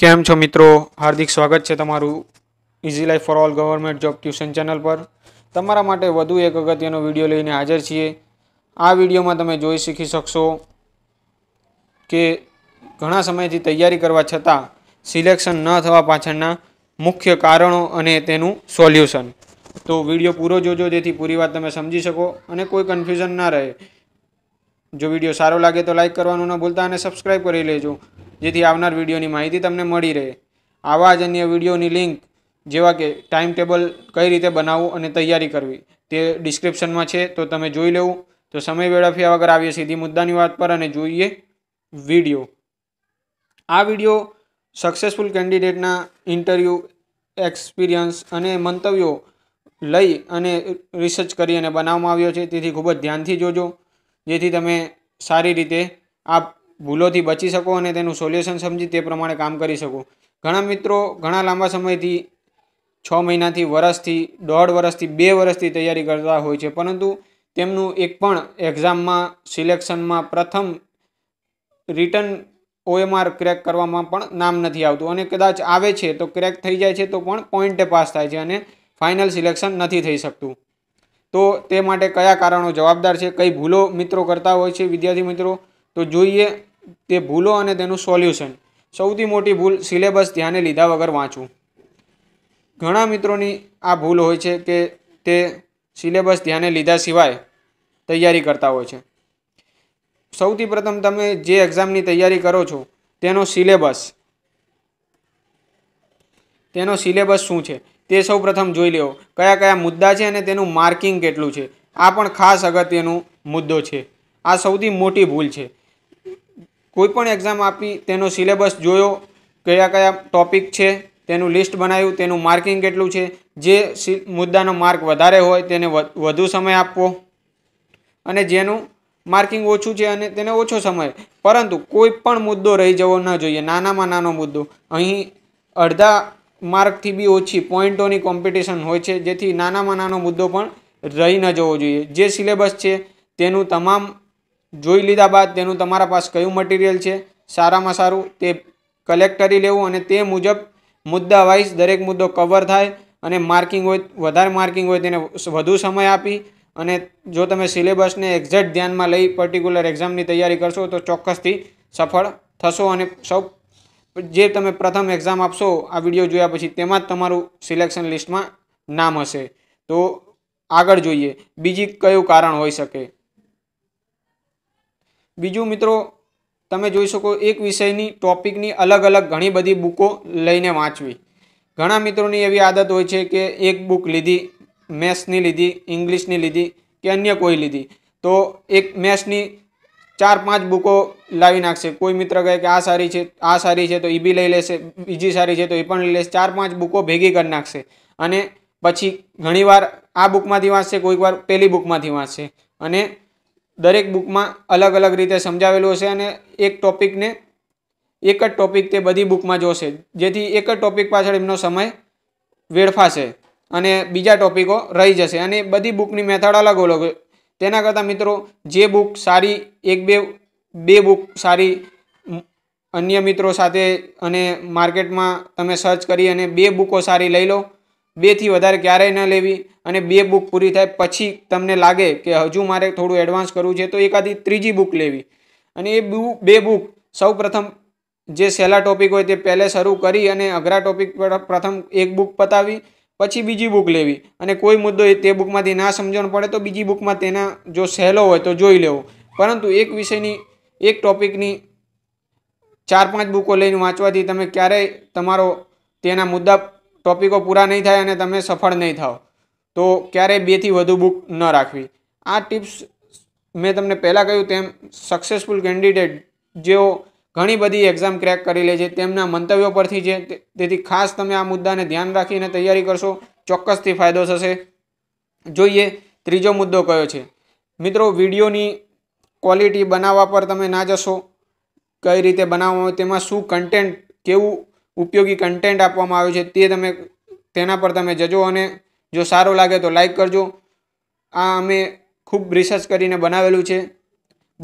કેમ છો મિત્રો હાર્દિક સ્વાગત છે તમારું easy life for all government job tuition channel પર તમારા માટે વધુ એક અગત્યનો વિડીયો લઈને હાજર છીએ આ વિડીયોમાં તમે જોઈ શીખી શકશો કે ઘણા સમયથી તૈયારી કરવા છતાં સિલેક્શન ન થવા પાછળના મુખ્ય કારણો અને તેનું સોલ્યુશન તો વિડીયો પૂરો જોજો જેથી પૂરી વાત તમે સમજી શકો અને કોઈ કન્ફ્યુઝન ના રહે જો વિડીયો સારો લાગે તો લાઇક કરવાનું ન ભૂલતા અને સબસ્ક્રાઈબ કરી લેજો જેથી આવનાર વિડીયોની માહિતી તમને મળી રહે આવા જ અન્ય વિડીયોની લિંક જેવા કે ટાઈમ ટેબલ કઈ રીતે બનાવવું અને તૈયારી કરવી તે ડિસ્ક્રિપ્શનમાં છે તો તમે જોઈ લેવું તો સમય વેળાફ્યા વગર આવીએ સીધી મુદ્દાની વાત પર અને જોઈએ વિડીયો આ વિડીયો સક્સેસફુલ કેન્ડિડેટના ઇન્ટરવ્યૂ એક્સપિરિયન્સ અને મંતવ્યો લઈ અને રિસર્ચ કરી અને બનાવવામાં આવ્યો છે તેથી ખૂબ જ ધ્યાનથી જોજો જેથી તમે સારી રીતે આ ભૂલોથી બચી શકો અને તેનું સોલ્યુશન સમજી તે પ્રમાણે કામ કરી શકો ઘણા મિત્રો ઘણા લાંબા સમયથી છ મહિનાથી વરસથી દોઢ વરસથી બે વરસથી તૈયારી કરતા હોય છે પરંતુ તેમનું એક પણ એક્ઝામમાં સિલેક્શનમાં પ્રથમ રિટર્ન ઓએમઆર ક્રેક કરવામાં પણ નામ નથી આવતું અને કદાચ આવે છે તો ક્રેક થઈ જાય છે તો પણ પોઈન્ટે પાસ થાય છે અને ફાઇનલ સિલેક્શન નથી થઈ શકતું તો તે માટે કયા કારણો જવાબદાર છે કઈ ભૂલો મિત્રો કરતા હોય છે વિદ્યાર્થી મિત્રો તો જોઈએ તે ભૂલો અને તેનું સોલ્યુશન સૌથી મોટી ભૂલ સિલેબસ ધ્યાને લીધા વગર વાંચવું ઘણા મિત્રોની આ ભૂલ હોય છે કે તે સિલેબસ ધ્યાને લીધા સિવાય તૈયારી કરતા હોય છે સૌથી પ્રથમ તમે જે એક્ઝામની તૈયારી કરો છો તેનો સિલેબસ તેનો સિલેબસ શું છે તે સૌ પ્રથમ જોઈ લેવો કયા કયા મુદ્દા છે અને તેનું માર્કિંગ કેટલું છે આ પણ ખાસ અગત્યનો મુદ્દો છે આ સૌથી મોટી ભૂલ છે કોઈ પણ એક્ઝામ આપી તેનો સિલેબસ જોયો કયા કયા ટોપિક છે તેનું લિસ્ટ બનાવ્યું તેનું માર્કિંગ કેટલું છે જે મુદ્દાનો માર્ક વધારે હોય તેને વધુ સમય આપવો અને જેનું માર્કિંગ ઓછું છે અને તેને ઓછો સમય પરંતુ કોઈ પણ મુદ્દો રહી જવો ન જોઈએ નાનામાં નાનો મુદ્દો અહીં અડધા માર્કથી બી ઓછી પોઈન્ટોની કોમ્પિટિશન હોય છે જેથી નાનામાં નાનો મુદ્દો પણ રહી ન જવો જોઈએ જે સિલેબસ છે તેનું તમામ જોઈ લીધા બાદ તેનું તમારા પાસે કયું મટીરિયલ છે સારામાં સારું તે કલેક્ટ કરી લેવું અને તે મુજબ મુદ્દા વાઇઝ દરેક મુદ્દો કવર થાય અને માર્કિંગ હોય વધારે માર્કિંગ હોય તેને વધુ સમય આપી અને જો તમે સિલેબસને એક્ઝેક્ટ ધ્યાનમાં લઈ પર્ટિક્યુલર એક્ઝામની તૈયારી કરશો તો ચોક્કસથી સફળ થશો અને સૌ જે તમે પ્રથમ એક્ઝામ આપશો આ વિડીયો જોયા પછી તેમાં જ તમારું સિલેક્શન લિસ્ટમાં નામ હશે તો આગળ જોઈએ બીજી કયું કારણ હોઈ શકે બીજું મિત્રો તમે જોઈ શકો એક વિષયની ટોપિકની અલગ અલગ ઘણી બધી બુકો લઈને વાંચવી ઘણા મિત્રોની એવી આદત હોય છે કે એક બુક લીધી મેથ્સની લીધી ઇંગ્લિશની લીધી કે અન્ય કોઈ લીધી તો એક મેથ્સની ચાર પાંચ બુકો લાવી નાખશે કોઈ મિત્ર કહે કે આ સારી છે આ સારી છે તો એ બી લઈ લેશે બીજી સારી છે તો એ પણ લઈ લેશે ચાર પાંચ બુકો ભેગી કરી નાખશે અને પછી ઘણીવાર આ બુકમાંથી વાંચશે કોઈક વાર પેલી બુકમાંથી વાંચશે અને દરેક બુકમાં અલગ અલગ રીતે સમજાવેલું હશે અને એક ટોપિકને એક જ ટોપિક તે બધી બુકમાં જોશે જેથી એક જ ટોપિક પાછળ એમનો સમય વેડફાશે અને બીજા ટોપિકો રહી જશે અને બધી બુકની મેથડ અલગ અલગ તેના કરતાં મિત્રો જે બુક સારી એક બે બે બુક સારી અન્ય મિત્રો સાથે અને માર્કેટમાં તમે સર્ચ કરી અને બે બુકો સારી લઈ લો બેથી વધારે ક્યારેય ન લેવી અને બે બુક પૂરી થાય પછી તમને લાગે કે હજુ મારે થોડું એડવાન્સ કરવું છે તો એકાદી ત્રીજી બુક લેવી અને એ બે બુક સૌ પ્રથમ જે સહેલા ટોપિક હોય તે પહેલે શરૂ કરી અને અઘરા ટોપિક પર પ્રથમ એક બુક પતાવી પછી બીજી બુક લેવી અને કોઈ મુદ્દો એ તે બુકમાંથી ના સમજણ પડે તો બીજી બુકમાં તેના જો સહેલો હોય તો જોઈ લેવો પરંતુ એક વિષયની એક ટોપિકની ચાર પાંચ બુકો લઈને વાંચવાથી તમે ક્યારેય તમારો તેના મુદ્દા ટોપિકો પૂરા નહીં થાય અને તમે સફળ નહીં થાઓ તો ક્યારેય બેથી વધુ બુક ન રાખવી આ ટિપ્સ મેં તમને પહેલાં કહ્યું તેમ સક્સેસફુલ કેન્ડિડેટ જેઓ ઘણી બધી એક્ઝામ ક્રેક કરી લે છે તેમના મંતવ્યો પરથી છે તેથી ખાસ તમે આ મુદ્દાને ધ્યાન રાખીને તૈયારી કરશો ચોક્કસથી ફાયદો થશે જોઈએ ત્રીજો મુદ્દો કયો છે મિત્રો વિડીયોની ક્વોલિટી બનાવવા પર તમે ના જશો કઈ રીતે બનાવવા તેમાં શું કન્ટેન્ટ કેવું ઉપયોગી કન્ટેન્ટ આપવામાં આવ્યો છે તે તમે તેના પર તમે જજો અને જો સારો લાગે તો લાઇક કરજો આ અમે ખૂબ રિસર્ચ કરીને બનાવેલું છે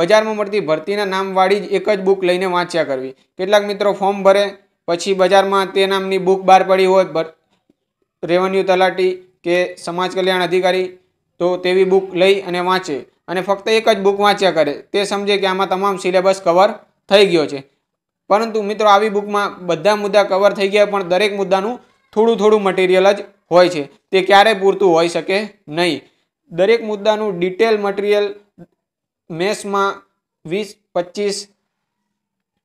બજારમાં મળતી ભરતીના નામવાળી જ એક જ બુક લઈને વાંચ્યા કરવી કેટલાક મિત્રો ફોર્મ ભરે પછી બજારમાં તે નામની બુક બહાર પડી હોય રેવન્યુ તલાટી કે સમાજ કલ્યાણ અધિકારી તો તેવી બુક લઈ અને વાંચે અને ફક્ત એક જ બુક વાંચ્યા કરે તે સમજે કે આમાં તમામ સિલેબસ કવર થઈ ગયો છે પરંતુ મિત્રો આવી બુકમાં બધા મુદ્દા કવર થઈ ગયા પણ દરેક મુદ્દાનું થોડું થોડું મટીરિયલ જ હોય છે તે ક્યારે પૂરતું હોઈ શકે નહીં દરેક મુદ્દાનું ડિટેલ મટીરિયલ મેથ્સમાં વીસ પચીસ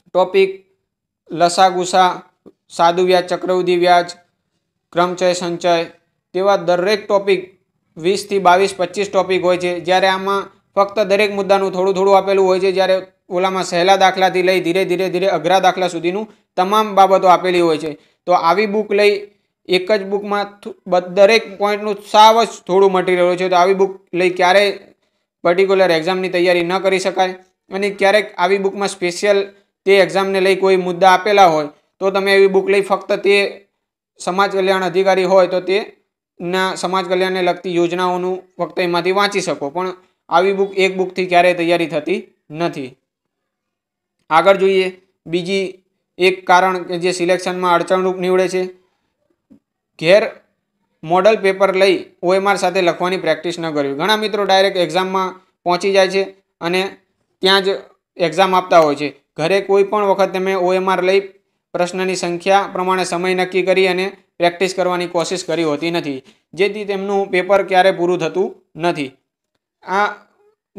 ટોપિક લસાગુસા સાદુ વ્યાજ ચક્રવૃદ્ધિ વ્યાજ ક્રમચય સંચય તેવા દરેક ટોપિક વીસથી બાવીસ પચીસ ટોપિક હોય છે જ્યારે આમાં ફક્ત દરેક મુદ્દાનું થોડું થોડું આપેલું હોય છે જ્યારે ઓલામાં સહેલા દાખલાથી લઈ ધીરે ધીરે ધીરે અઘરા દાખલા સુધીનું તમામ બાબતો આપેલી હોય છે તો આવી બુક લઈ એક જ બુકમાં દરેક પોઈન્ટનું સાવ જ થોડું મટીરિયલ હોય છે તો આવી બુક લઈ ક્યારેય પર્ટિક્યુલર એક્ઝામની તૈયારી ન કરી શકાય અને ક્યારેક આવી બુકમાં સ્પેશિયલ તે એક્ઝામને લઈ કોઈ મુદ્દા આપેલા હોય તો તમે એવી બુક લઈ ફક્ત તે સમાજ કલ્યાણ અધિકારી હોય તો તે ના સમાજ કલ્યાણને લગતી યોજનાઓનું ફક્ત એમાંથી વાંચી શકો પણ આવી બુક એક બુકથી ક્યારેય તૈયારી થતી નથી આગળ જોઈએ બીજી એક કારણ કે જે સિલેક્શનમાં અડચણરૂપ નીવડે છે ઘેર મોડલ પેપર લઈ ઓએમઆર સાથે લખવાની પ્રેક્ટિસ ન કરવી ઘણા મિત્રો ડાયરેક્ટ એક્ઝામમાં પહોંચી જાય છે અને ત્યાં જ એક્ઝામ આપતા હોય છે ઘરે કોઈ પણ વખત તમે ઓએમઆર લઈ પ્રશ્નની સંખ્યા પ્રમાણે સમય નક્કી કરી અને પ્રેક્ટિસ કરવાની કોશિશ કરી હોતી નથી જેથી તેમનું પેપર ક્યારે પૂરું થતું નથી આ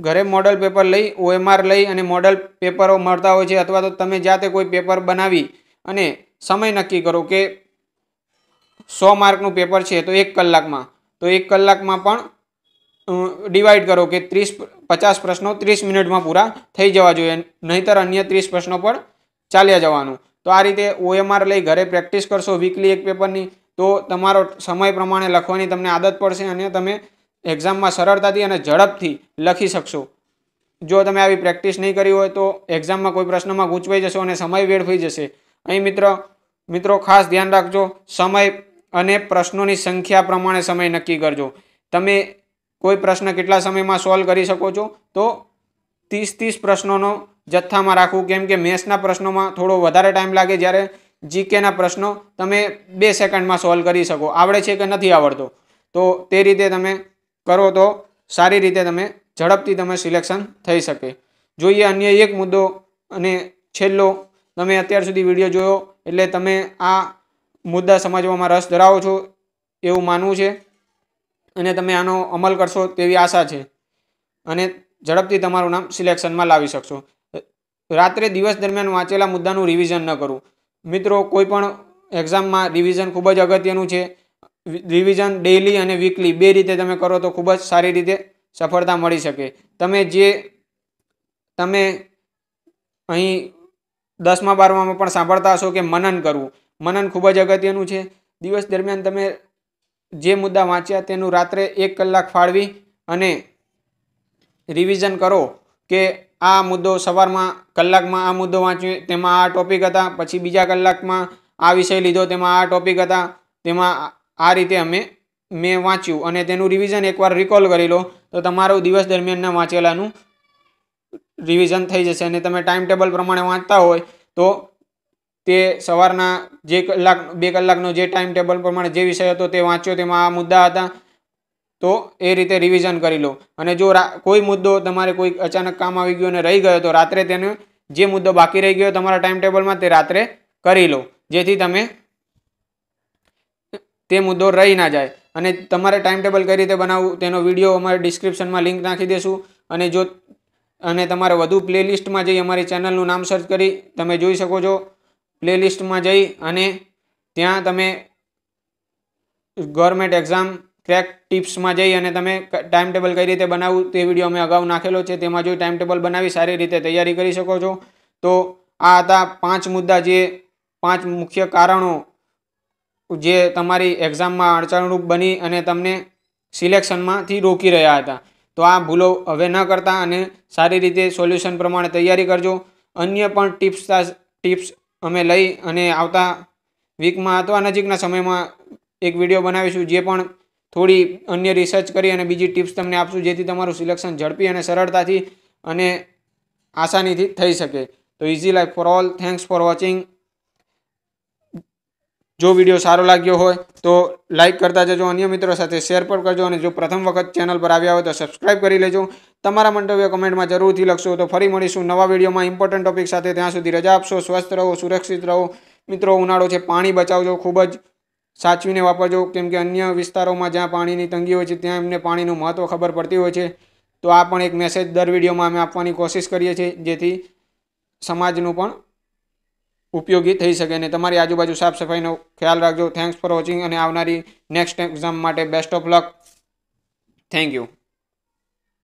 ઘરે મોડલ પેપર લઈ ઓએમઆર લઈ અને મોડલ પેપરો મળતા હોય છે અથવા તો તમે જાતે કોઈ પેપર બનાવી અને સમય નક્કી કરો કે સો માર્કનું પેપર છે તો એક કલાકમાં તો એક કલાકમાં પણ ડિવાઈડ કરો કે ત્રીસ પચાસ પ્રશ્નો ત્રીસ મિનિટમાં પૂરા થઈ જવા જોઈએ નહીંતર અન્ય ત્રીસ પ્રશ્નો પણ ચાલ્યા જવાનું તો આ રીતે ઓએમઆર લઈ ઘરે પ્રેક્ટિસ કરશો વીકલી એક પેપરની તો તમારો સમય પ્રમાણે લખવાની તમને આદત પડશે અને તમે એક્ઝામમાં સરળતાથી અને ઝડપથી લખી શકશો જો તમે આવી પ્રેક્ટિસ નહીં કરી હોય તો એક્ઝામમાં કોઈ પ્રશ્નમાં ગૂંચવાઈ જશો અને સમય વેડફાઈ જશે અહીં મિત્ર મિત્રો ખાસ ધ્યાન રાખજો સમય અને પ્રશ્નોની સંખ્યા પ્રમાણે સમય નક્કી કરજો તમે કોઈ પ્રશ્ન કેટલા સમયમાં સોલ્વ કરી શકો છો તો ત્રીસ ત્રીસ પ્રશ્નોનો જથ્થામાં રાખવું કેમ કે મેથ્સના પ્રશ્નોમાં થોડો વધારે ટાઈમ લાગે જ્યારે જીકેના પ્રશ્નો તમે બે સેકન્ડમાં સોલ્વ કરી શકો આવડે છે કે નથી આવડતો તો તે રીતે તમે કરો તો સારી રીતે તમે ઝડપથી તમે સિલેક્શન થઈ શકે જોઈએ અન્ય એક મુદ્દો અને છેલ્લો તમે અત્યાર સુધી વિડીયો જોયો એટલે તમે આ મુદ્દા સમજવામાં રસ ધરાવો છો એવું માનવું છે અને તમે આનો અમલ કરશો તેવી આશા છે અને ઝડપથી તમારું નામ સિલેક્શનમાં લાવી શકશો રાત્રે દિવસ દરમિયાન વાંચેલા મુદ્દાનું રિવિઝન ન કરું મિત્રો કોઈ પણ એક્ઝામમાં રિવિઝન ખૂબ જ અગત્યનું છે રિવિઝન ડેઈલી અને વીકલી બે રીતે તમે કરો તો ખૂબ જ સારી રીતે સફળતા મળી શકે તમે જે તમે અહીં દસમા બારમામાં પણ સાંભળતા હશો કે મનન કરવું મનન ખૂબ જ અગત્યનું છે દિવસ દરમિયાન તમે જે મુદ્દા વાંચ્યા તેનું રાત્રે એક કલાક ફાળવી અને રિવિઝન કરો કે આ મુદ્દો સવારમાં કલાકમાં આ મુદ્દો વાંચ્યો તેમાં આ ટોપિક હતા પછી બીજા કલાકમાં આ વિષય લીધો તેમાં આ ટોપિક હતા તેમાં આ રીતે અમે મેં વાંચ્યું અને તેનું રિવિઝન એકવાર રિકોલ કરી લો તો તમારું દિવસ દરમિયાનના વાંચેલાનું રિવિઝન થઈ જશે અને તમે ટાઈમ ટેબલ પ્રમાણે વાંચતા હોય તો તે સવારના જે કલાક બે કલાકનો જે ટાઈમ ટેબલ પ્રમાણે જે વિષય હતો તે વાંચ્યો તેમાં આ મુદ્દા હતા તો એ રીતે રિવિઝન કરી લો અને જો કોઈ મુદ્દો તમારે કોઈ અચાનક કામ આવી ગયો અને રહી ગયો તો રાત્રે તેને જે મુદ્દો બાકી રહી ગયો તમારા ટાઈમ ટેબલમાં તે રાત્રે કરી લો જેથી તમે તે મુદ્દો રહી ના જાય અને તમારે ટાઈમ ટેબલ કઈ રીતે બનાવવું તેનો વિડીયો અમારે ડિસ્ક્રિપ્શનમાં લિંક નાખી દેશું અને જો અને તમારે વધુ પ્લેલિસ્ટમાં જઈ અમારી ચેનલનું નામ સર્ચ કરી તમે જોઈ શકો છો પ્લેલિસ્ટમાં જઈ અને ત્યાં તમે ગવર્મેન્ટ એક્ઝામ ક્રેક ટિપ્સમાં જઈ અને તમે ટાઈમ ટેબલ કઈ રીતે બનાવવું તે વિડીયો અમે અગાઉ નાખેલો છે તેમાં જોઈ ટાઈમ ટેબલ બનાવી સારી રીતે તૈયારી કરી શકો છો તો આ હતા પાંચ મુદ્દા જે પાંચ મુખ્ય કારણો જે તમારી એક્ઝામમાં અડચણરૂપ બની અને તમને સિલેક્શનમાંથી રોકી રહ્યા હતા તો આ ભૂલો હવે ન કરતા અને સારી રીતે સોલ્યુશન પ્રમાણે તૈયારી કરજો અન્ય પણ ટિપ્સ ટિપ્સ અમે લઈ અને આવતા વીકમાં અથવા નજીકના સમયમાં એક વિડીયો બનાવીશું જે પણ થોડી અન્ય રિસર્ચ કરી અને બીજી ટિપ્સ તમને આપશું જેથી તમારું સિલેક્શન ઝડપી અને સરળતાથી અને આસાનીથી થઈ શકે તો easy life for all thanks for watching જો વિડીયો સારો લાગ્યો હોય તો લાઇક કરતા જજો અન્ય મિત્રો સાથે શેર પણ કરજો અને જો પ્રથમ વખત ચેનલ પર આવ્યા હોય તો સબસ્ક્રાઇબ કરી લેજો તમારા મંતવ્ય કમેન્ટમાં જરૂરથી લખશો તો ફરી મળીશું નવા વિડીયોમાં ઇમ્પોર્ટન્ટ ટોપિક સાથે ત્યાં સુધી રજા આપશો સ્વસ્થ રહો સુરક્ષિત રહો મિત્રો ઉનાળો છે પાણી બચાવજો ખૂબ જ સાચવીને વાપરજો કેમ કે અન્ય વિસ્તારોમાં જ્યાં પાણીની તંગી હોય છે ત્યાં એમને પાણીનું મહત્ત્વ ખબર પડતી હોય છે તો આ પણ એક મેસેજ દર વિડીયોમાં અમે આપવાની કોશિશ કરીએ છીએ જેથી સમાજનું પણ ઉપયોગી થઈ શકે અને તમારી આજુબાજુ સાફ સફાઈનો ખ્યાલ રાખજો થેન્ક્સ ફોર વોચિંગ અને આવનારી નેક્સ્ટ એક્ઝામ માટે best of luck thank you